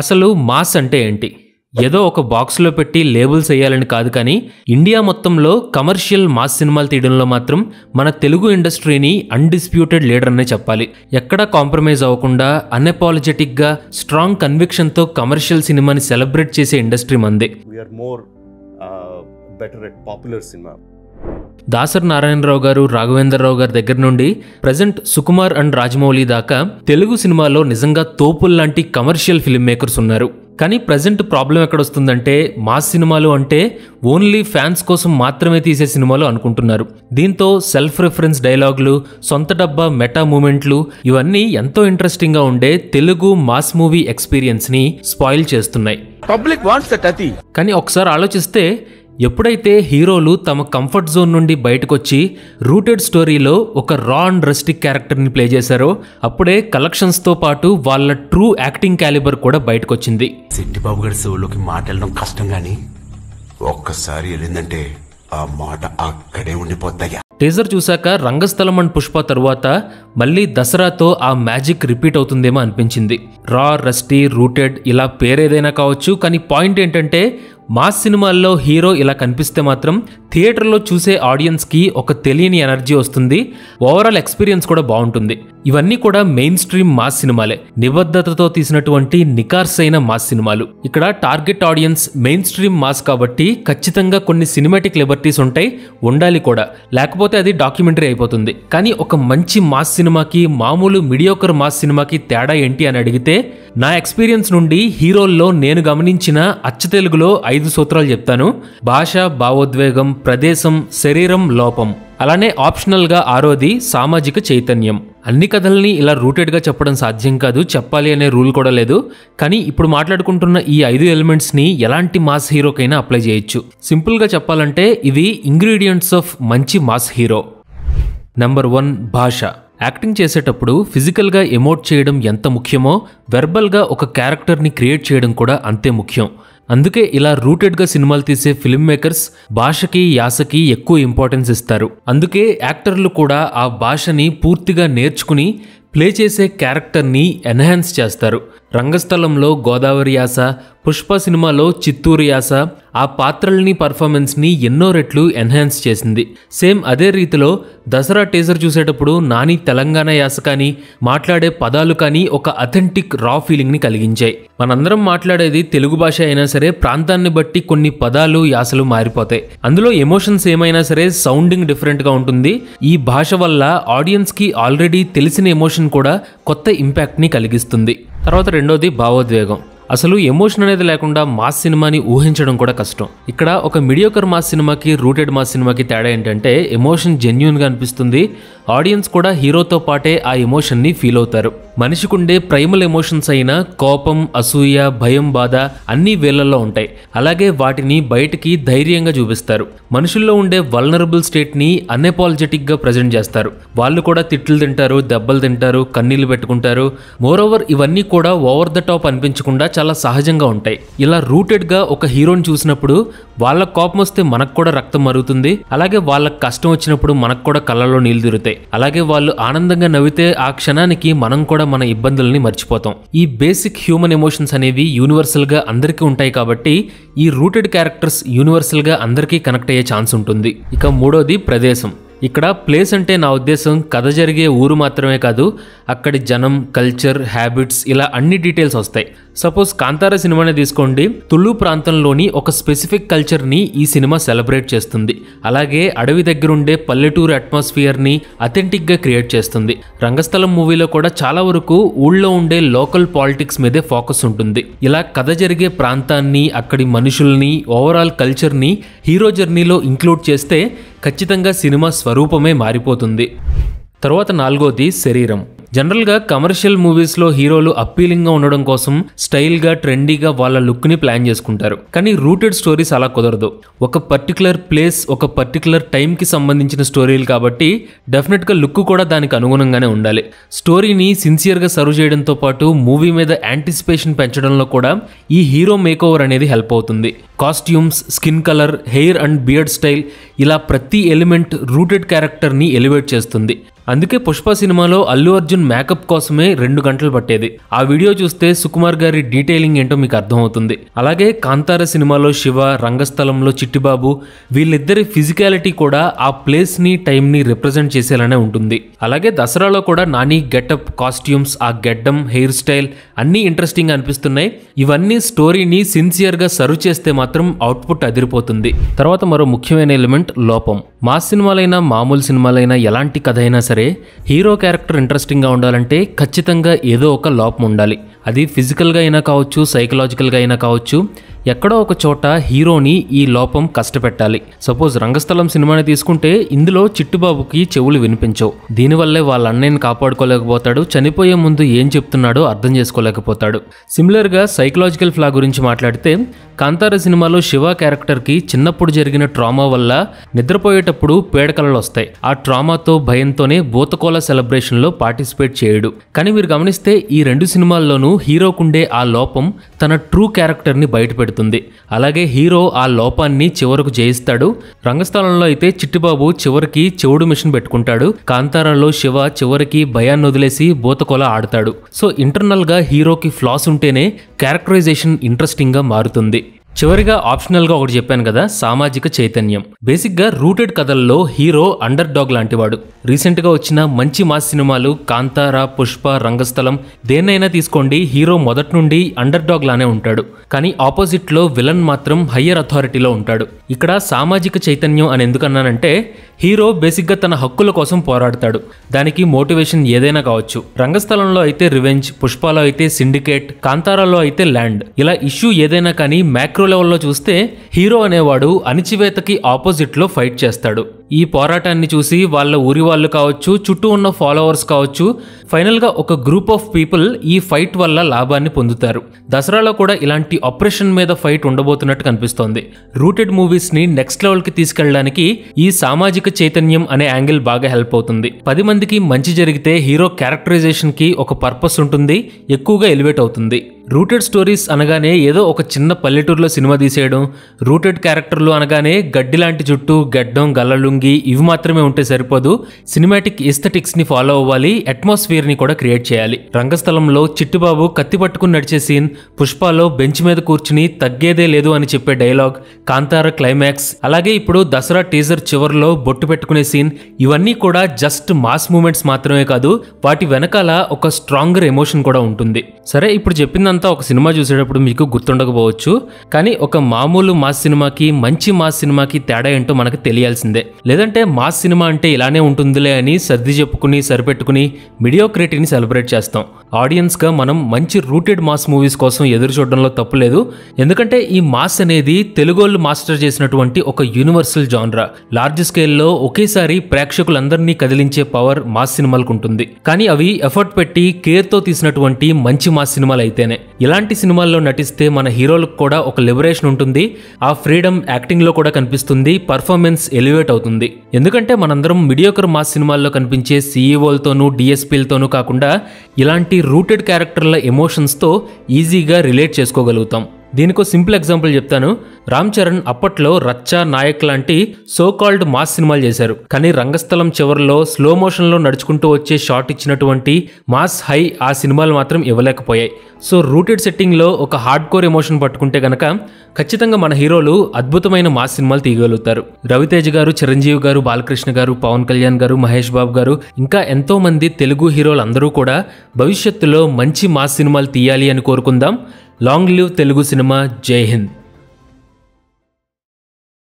అసలు మాస్ అంటే ఏంటి ఏదో ఒక బాక్స్లో పెట్టి లేబుల్స్ వేయాలని కాదు కానీ ఇండియా మొత్తంలో కమర్షియల్ మాస్ సినిమాలు తీయడంలో మాత్రం మన తెలుగు ఇండస్ట్రీని అన్డిస్ప్యూటెడ్ లీడర్ అనే చెప్పాలి ఎక్కడా కాంప్రమైజ్ అవ్వకుండా అన్అపాలజెటిక్గా స్ట్రాంగ్ కన్విక్షన్తో కమర్షియల్ సినిమాని సెలబ్రేట్ చేసే ఇండస్ట్రీ మందే more better popular cinema Dasari Narayana Rao గారు రాఘవేంద్రరావు గారి దగ్గర నుండి ప్రజెంట్ సుకుమార్ అండ్ రాజమౌళి దాకా తెలుగు సినిమాలో నిజంగా తోపుల్లాంటి కమర్షియల్ ఫిల్మ్ మేకర్స్ ఉన్నారు కానీ ప్రజెంట్ ప్రాబ్లం ఎక్కడొస్తుందంటే మాస్ సినిమాలు అంటే ఓన్లీ ఫ్యాన్స్ కోసం మాత్రమే తీసే సినిమాలు అనుకుంటున్నారు దీంతో సెల్ఫ్ రిఫరెన్స్ డైలాగులు సొంత డబ్బా మెటా మూమెంట్లు ఇవన్నీ ఎంతో ఇంట్రెస్టింగ్గా ఉండే తెలుగు మాస్ మూవీ ఎక్స్పీరియన్స్ని స్పాయిల్ చేస్తున్నాయి పబ్లిక్ వాంట్స్ కానీ ఒకసారి ఆలోచిస్తే ఎప్పుడైతే హీరోలు తమ కంఫర్ట్ జోన్ నుండి బయటకొచ్చి రూటెడ్ స్టోరీలో ఒక రా అండ్ రెస్టిక్ క్యారెక్టర్ని ప్లే చేశారో అప్పుడే కలెక్షన్స్తో పాటు వాళ్ళ ట్రూ యాక్టింగ్ క్యాలిబర్ కూడా బయటకొచ్చింది సిట్టిబాబు గారి సోలోకి మాట్లాడడం కష్టం కానీ ఒక్కసారి వెళ్ళిందంటే ఆ మాట అక్కడే ఉండిపోతాయా టీజర్ చూశాక రంగస్థలం అండ్ పుష్ప తరువాత మళ్ళీ దసరాతో ఆ మ్యాజిక్ రిపీట్ అవుతుందేమో అనిపించింది రా రస్టీ రూటెడ్ ఇలా పేరేదైనా కావచ్చు కానీ పాయింట్ ఏంటంటే మాస్ సినిమాల్లో హీరో ఇలా కనిపిస్తే మాత్రం థియేటర్లో చూసే ఆడియన్స్కి ఒక తెలియని ఎనర్జీ వస్తుంది ఓవరాల్ ఎక్స్పీరియన్స్ కూడా బాగుంటుంది ఇవన్నీ కూడా మెయిన్ స్ట్రీమ్ మాస్ సినిమాలే నిబద్ధతతో తీసినటువంటి నికార్స్ అయిన మాస్ సినిమాలు ఇక్కడ target audience mainstream mass కాబట్టి ఖచ్చితంగా కొన్ని సినిమాటిక్ లిబర్టీస్ ఉంటాయి ఉండాలి కూడా లేకపోతే అది డాక్యుమెంటరీ అయిపోతుంది కానీ ఒక మంచి మాస్ సినిమాకి మామూలు మీడియోకర్ మాస్ సినిమాకి తేడా ఏంటి అని అడిగితే నా ఎక్స్పీరియన్స్ నుండి హీరోల్లో నేను గమనించిన అచ్చతెలుగులో ఐదు సూత్రాలు చెప్తాను భాష భావోద్వేగం ప్రదేశం శరీరం లోపం అలానే ఆప్షనల్గా ఆరోది సామాజిక చైతన్యం అన్ని కథల్ని ఇలా రూటెడ్గా చెప్పడం సాధ్యం కాదు చెప్పాలి అనే రూల్ కూడా లేదు కానీ ఇప్పుడు మాట్లాడుకుంటున్న ఈ ఐదు ఎలిమెంట్స్ని ఎలాంటి మాస్ హీరోకైనా అప్లై చేయొచ్చు సింపుల్గా చెప్పాలంటే ఇవి ఇంగ్రీడియంట్స్ ఆఫ్ మంచి మాస్ హీరో నెంబర్ వన్ భాష యాక్టింగ్ చేసేటప్పుడు ఫిజికల్గా ఎమోట్ చేయడం ఎంత ముఖ్యమో వెర్బల్గా ఒక క్యారెక్టర్ని క్రియేట్ చేయడం కూడా అంతే ముఖ్యం అందుకే ఇలా రూటెడ్గా సినిమాలు తీసే ఫిల్మ్ మేకర్స్ భాషకి యాసకి ఎక్కువ ఇంపార్టెన్స్ ఇస్తారు అందుకే యాక్టర్లు కూడా ఆ భాషని పూర్తిగా నేర్చుకుని ప్లే చేసే క్యారెక్టర్ని ఎన్హాన్స్ చేస్తారు రంగస్థలంలో గోదావరి యాస పుష్ప సినిమాలో చిత్తూరు యాస ఆ పాత్రల్ని పర్ఫార్మెన్స్ని ఎన్నో రెట్లు ఎన్హాన్స్ చేసింది సేమ్ అదే రీతిలో దసరా టీజర్ చూసేటప్పుడు నాని తెలంగాణ యాస కానీ మాట్లాడే పదాలు కానీ ఒక అథెంటిక్ రా ఫీలింగ్ని కలిగించాయి మనందరం మాట్లాడేది తెలుగు భాష అయినా సరే ప్రాంతాన్ని బట్టి కొన్ని పదాలు యాసలు మారిపోతాయి అందులో ఎమోషన్స్ ఏమైనా సరే సౌండింగ్ డిఫరెంట్గా ఉంటుంది ఈ భాష వల్ల ఆడియన్స్కి ఆల్రెడీ తెలిసిన ఎమోషన్ కూడా కొత్త ఇంపాక్ట్ని కలిగిస్తుంది తర్వాత రెండోది భావోద్వేగం అసలు ఎమోషన్ అనేది లేకుండా మాస్ సినిమాని ఊహించడం కూడా కష్టం ఇక్కడ ఒక మిడియోకర్ మాస్ సినిమాకి రూటెడ్ మాస్ సినిమాకి తేడా ఏంటంటే ఎమోషన్ జెన్యున్గా అనిపిస్తుంది ఆడియన్స్ కూడా హీరోతో పాటే ఆ ఎమోషన్ని ఫీల్ అవుతారు మనిషికుండే ప్రైమల్ ఎమోషన్స్ అయిన కోపం అసూయ భయం బాధ అన్నీ వీళ్ళల్లో ఉంటాయి అలాగే వాటిని బయటికి ధైర్యంగా చూపిస్తారు మనుషుల్లో ఉండే వల్నరబుల్ స్టేట్ని అన్ఎపాలజెటిక్గా ప్రజెంట్ చేస్తారు వాళ్ళు కూడా తిట్లు తింటారు దెబ్బలు తింటారు కన్నీళ్లు పెట్టుకుంటారు మోరోవర్ ఇవన్నీ కూడా ఓవర్ ద టాప్ అనిపించకుండా చాలా సహజంగా ఉంటాయి ఇలా రూటెడ్గా ఒక హీరోని చూసినప్పుడు వాళ్ళ కోపం వస్తే మనకు కూడా రక్తం మరుగుతుంది అలాగే వాళ్ళకి కష్టం వచ్చినప్పుడు మనకు కూడా కళ్ళలో నీళ్ళు తిరుగుతాయి అలాగే వాళ్ళు ఆనందంగా నవ్వితే ఆ క్షణానికి మనం కూడా మన ఇబ్బందుల్ని మర్చిపోతాం ఈ బేసిక్ హ్యూమన్ ఎమోషన్స్ అనేవి యూనివర్సల్గా అందరికీ ఉంటాయి కాబట్టి ఈ రూటెడ్ క్యారెక్టర్స్ యూనివర్సల్గా అందరికీ కనెక్ట్ అయ్యే ఛాన్స్ ఉంటుంది ఇక మూడోది ప్రదేశం ఇక్కడ ప్లేస్ అంటే నా ఉద్దేశం కథ జరిగే ఊరు మాత్రమే కాదు అక్కడి జనం కల్చర్ హ్యాబిట్స్ ఇలా అన్ని డీటెయిల్స్ వస్తాయి సపోజ్ కాంతార సినిమాని తీసుకోండి తుళ్ళు ప్రాంతంలోని ఒక స్పెసిఫిక్ కల్చర్ని ఈ సినిమా సెలబ్రేట్ చేస్తుంది అలాగే అడవి దగ్గరుండే పల్లెటూరు అట్మాస్ఫియర్ని అథెంటిక్గా క్రియేట్ చేస్తుంది రంగస్థలం మూవీలో కూడా చాలా వరకు ఊళ్ళో ఉండే లోకల్ పాలిటిక్స్ మీదే ఫోకస్ ఉంటుంది ఇలా కథ జరిగే ప్రాంతాన్ని అక్కడి మనుషుల్ని ఓవరాల్ కల్చర్ని హీరో జర్నీలో ఇంక్లూడ్ చేస్తే ఖచ్చితంగా సినిమా స్వరూపమే మారిపోతుంది తర్వాత నాలుగోది శరీరం జనరల్గా కమర్షియల్ మూవీస్లో హీరోలు అప్పీలింగ్గా ఉండడం కోసం స్టైల్గా ట్రెండీగా వాళ్ళ లుక్ని ప్లాన్ చేసుకుంటారు కానీ రూటెడ్ స్టోరీస్ అలా కుదరదు ఒక పర్టికులర్ ప్లేస్ ఒక పర్టికులర్ టైంకి సంబంధించిన స్టోరీలు కాబట్టి డెఫినెట్గా లుక్ కూడా దానికి అనుగుణంగానే ఉండాలి స్టోరీని సిన్సియర్గా సర్వ్ చేయడంతో పాటు మూవీ మీద యాంటిసిపేషన్ పెంచడంలో కూడా ఈ హీరో మేకోవర్ అనేది హెల్ప్ అవుతుంది costumes skin colour hair and beard style ఇలా ప్రతి ఎలిమెంట్ రూటెడ్ క్యారెక్టర్ని ఎలివేట్ చేస్తుంది అందుకే పుష్ప సినిమాలో అల్లు అర్జున్ మేకప్ కోసమే రెండు గంటలు పట్టేది ఆ వీడియో చూస్తే సుకుమార్ గారి డీటెయిలింగ్ ఏంటో మీకు అర్థమవుతుంది అలాగే కాంతార సినిమాలో శివ రంగస్థలంలో చిట్టిబాబు వీళ్ళిద్దరి ఫిజికాలిటీ కూడా ఆ ప్లేస్ని టైంని రిప్రజెంట్ చేసేలానే ఉంటుంది అలాగే దసరాలో కూడా నాని గెటప్ కాస్ట్యూమ్స్ ఆ గెడ్డం హెయిర్ స్టైల్ అన్ని ఇంట్రెస్టింగ్ అనిపిస్తున్నాయి ఇవన్నీ స్టోరీని సిన్సియర్గా సర్వ్ చేస్తే మాత్రం అవుట్పుట్ అదిరిపోతుంది తర్వాత మరో ముఖ్యమైన ఎలిమెంట్ లోపం మా సినిమాలైనా మామూలు సినిమాలైనా ఎలాంటి కథ అయినా సరే సరే హీరో క్యారెక్టర్ ఇంట్రెస్టింగ్గా ఉండాలంటే ఖచ్చితంగా ఏదో ఒక లోపం ఉండాలి అది ఫిజికల్గా అయినా కావచ్చు సైకలాజికల్గా అయినా కావచ్చు ఎక్కడో ఒక చోట హీరోని ఈ లోపం కష్టపెట్టాలి సపోజ్ రంగస్థలం సినిమాని తీసుకుంటే ఇందులో చిట్టుబాబుకి చెవులు వినిపించవు దీనివల్లే వాళ్ళ అన్నయ్యని కాపాడుకోలేకపోతాడు చనిపోయే ముందు ఏం చెప్తున్నాడో అర్థం చేసుకోలేకపోతాడు సిమిలర్గా సైకలాజికల్ ఫ్లా గురించి మాట్లాడితే కాంతార సినిమాలో శివ క్యారెక్టర్కి చిన్నప్పుడు జరిగిన ట్రామా వల్ల నిద్రపోయేటప్పుడు పేడకలలు వస్తాయి ఆ ట్రామాతో భయంతోనే భూతకోల సెలబ్రేషన్లో పార్టిసిపేట్ చేయడు కానీ మీరు గమనిస్తే ఈ రెండు సినిమాల్లోనూ హీరోకుండే ఆ లోపం తన ట్రూ క్యారెక్టర్ని బయటపెడుతుంది అలాగే హీరో ఆ లోపాన్ని చివరకు జయిస్తాడు రంగస్థలంలో అయితే చిట్టిబాబు చివరికి చెవుడు మిషన్ పెట్టుకుంటాడు కాంతారాలో శివ చివరికి భయాన్ని వదిలేసి బూతకొల ఆడతాడు సో ఇంటర్నల్గా హీరోకి ఫ్లాస్ ఉంటేనే క్యారెక్టరైజేషన్ ఇంట్రెస్టింగ్గా మారుతుంది చివరిగా ఆప్షనల్ గా ఒకటి చెప్పాను కదా సామాజిక చైతన్యం బేసిక్ గా రూటెడ్ కథల్లో హీరో అండర్ డాగ్ లాంటివాడు రీసెంట్ గా వచ్చిన మంచి మాస్ సినిమాలు కాంతారా పుష్ప రంగస్థలం దేన్నైనా తీసుకోండి హీరో మొదటి నుండి అండర్ డాగ్ లానే ఉంటాడు కానీ ఆపోజిట్ లో విలన్ మాత్రం హయ్యర్ అథారిటీలో ఉంటాడు ఇక్కడ సామాజిక చైతన్యం అని ఎందుకన్నానంటే హీరో బేసిక్గా తన హక్కుల కోసం పోరాడతాడు దానికి మోటివేషన్ ఏదైనా కావచ్చు రంగస్థలంలో అయితే రివెంజ్ పుష్పాలో అయితే సిండికేట్ కాంతారాలో అయితే ల్యాండ్ ఇలా ఇష్యూ ఏదైనా కానీ మ్యాక్ మైక్రో లెవెల్లో చూస్తే హీరో అనేవాడు అణిచివేతకి ఆపోజిట్లో ఫైట్ చేస్తాడు ఈ పోరాటాన్ని చూసి వాళ్ళ ఊరి వాళ్ళు కావచ్చు చుట్టూ ఉన్న ఫాలోవర్స్ కావచ్చు ఫైనల్గా ఒక గ్రూప్ ఆఫ్ పీపుల్ ఈ ఫైట్ వల్ల లాభాన్ని పొందుతారు దసరాలో కూడా ఇలాంటి ఆపరేషన్ మీద ఫైట్ ఉండబోతున్నట్టు కనిపిస్తోంది రూటెడ్ మూవీస్ని నెక్స్ట్ లెవెల్కి తీసుకెళ్ళడానికి ఈ సామాజిక చైతన్యం అనే యాంగిల్ బాగా హెల్ప్ అవుతుంది పది మందికి మంచి జరిగితే హీరో క్యారెక్టరైజేషన్కి ఒక పర్పస్ ఉంటుంది ఎక్కువగా ఎలివేట్ అవుతుంది రూటెడ్ స్టోరీస్ అనగానే ఏదో ఒక చిన్న పల్లెటూరులో సినిమా తీసేయడం రూటెడ్ క్యారెక్టర్లు అనగానే గడ్డి లాంటి జుట్టు గడ్డం గల్లలు రంగి ఇవి మాత్రమే ఉంటే సరిపోదు సినిమాటిక్ ఎస్థెటిక్స్ ని ఫాలో అవ్వాలి అట్మాస్ఫియర్ ని కూడా క్రియేట్ చేయాలి రంగస్థలంలో చిట్టుబాబు కత్తి పట్టుకుని నడిచే సీన్ పుష్పలో బెంచ్ మీద కూర్చుని తగ్గేదే లేదు అని చెప్పే డైలాగ్ కాంతార క్లైమాక్స్ అలాగే ఇప్పుడు దసరా టీజర్ చివరిలో బొట్టు పెట్టుకునే సీన్ ఇవన్నీ కూడా జస్ట్ మాస్ మూమెంట్స్ మాత్రమే కాదు వాటి వెనకాల ఒక స్ట్రాంగర్ ఎమోషన్ కూడా ఉంటుంది సరే ఇప్పుడు చెప్పిందంతా ఒక సినిమా చూసేటప్పుడు మీకు గుర్తుండకపోవచ్చు కానీ ఒక మామూలు మాస్ సినిమాకి మంచి మాస్ సినిమాకి తేడా ఏంటో మనకు తెలియాల్సిందే లేదంటే మాస్ సినిమా అంటే ఇలానే ఉంటుందిలే అని సర్ది చెప్పుకుని సరిపెట్టుకుని మిడియోక్రిటీని సెలబ్రేట్ చేస్తాం ఆడియన్స్గా మనం మంచి రూటెడ్ మాస్ మూవీస్ కోసం ఎదురు చూడడంలో తప్పులేదు ఎందుకంటే ఈ మాస్ అనేది తెలుగోళ్ళు మాస్టర్ చేసినటువంటి ఒక యూనివర్సల్ జాన్రా లార్జ్ స్కేల్లో ఒకేసారి ప్రేక్షకులందరినీ కదిలించే పవర్ మాస్ సినిమాలకు ఉంటుంది కానీ అవి ఎఫర్ట్ పెట్టి కేర్తో తీసినటువంటి మంచి మాస్ సినిమాలు అయితేనే ఇలాంటి సినిమాల్లో నటిస్తే మన హీరోలకు కూడా ఒక లిబరేషన్ ఉంటుంది ఆ ఫ్రీడమ్ యాక్టింగ్లో కూడా కనిపిస్తుంది పర్ఫార్మెన్స్ ఎలివేట్ అవుతుంది ఎందుకంటే మనందరం మిడియోకర్ మాస్ సినిమాల్లో కనిపించే సీఈఓలతోనూ డిఎస్పీలతోనూ కాకుండా ఇలాంటి రూటెడ్ క్యారెక్టర్ల ఎమోషన్స్తో ఈజీగా రిలేట్ చేసుకోగలుగుతాం దీనికో సింపుల్ ఎగ్జాంపుల్ చెప్తాను రామ్ చరణ్ అప్పట్లో రచ్చ నాయక్ లాంటి సో కాల్డ్ మాస్ సినిమాలు చేశారు కానీ రంగస్థలం చివరిలో స్లో మోషన్లో నడుచుకుంటూ వచ్చే షార్ట్ ఇచ్చినటువంటి మాస్ హై ఆ సినిమాలు మాత్రం ఇవ్వలేకపోయాయి సో రూటెడ్ సెట్టింగ్లో ఒక హార్డ్ కోర్ ఎమోషన్ పట్టుకుంటే గనక ఖచ్చితంగా మన హీరోలు అద్భుతమైన మాస్ సినిమాలు తీయగలుగుతారు రవితేజ్ గారు చిరంజీవి గారు బాలకృష్ణ గారు పవన్ కళ్యాణ్ గారు మహేష్ బాబు గారు ఇంకా ఎంతో మంది తెలుగు హీరోలు అందరూ కూడా భవిష్యత్తులో మంచి మాస్ సినిమాలు తీయాలి అని కోరుకుందాం లాంగ్ లివ్ తెలుగు సినిమా జై హింద్